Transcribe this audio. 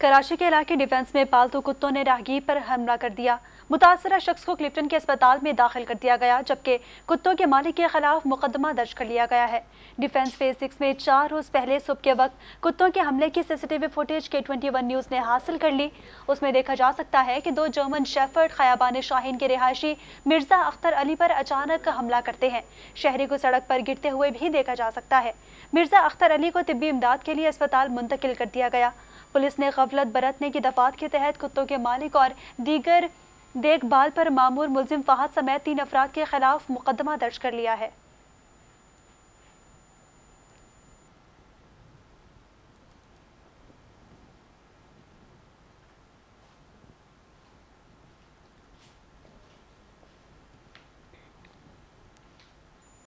कराची के इलाके डिफेंस में पालतू कुत्तों ने राहगीर पर हमला कर दिया मुतासरा शख्स को क्लिफ्टन के अस्पताल में दाखिल कर दिया गया जबकि कुत्तों के मालिक के खिलाफ मुकदमा दर्ज कर लिया गया है डिफेंस फेज सिक्स में चार रोज पहले सुबह के वक्त कुत्तों के हमले की सीसीटीवी फुटेज के ट्वेंटी वन न्यूज ने हासिल कर ली उसमें देखा जा सकता है कि दो जर्मन शेफर्ड खयाबान शाहीन के रिहायशी मिर्जा अख्तर अली पर अचानक हमला करते हैं शहरी को सड़क पर गिरते हुए भी देखा जा सकता है मिर्जा अख्तर अली को तिबी इमदाद के लिए अस्पताल मुंतकिल कर दिया गया पुलिस ने गफलत बरतने की दफात के तहत कुत्तों के मालिक और दीगर देखभाल पर मामूर मुलजिम फहद समेत तीन अफराद के खिलाफ मुकदमा दर्ज कर लिया है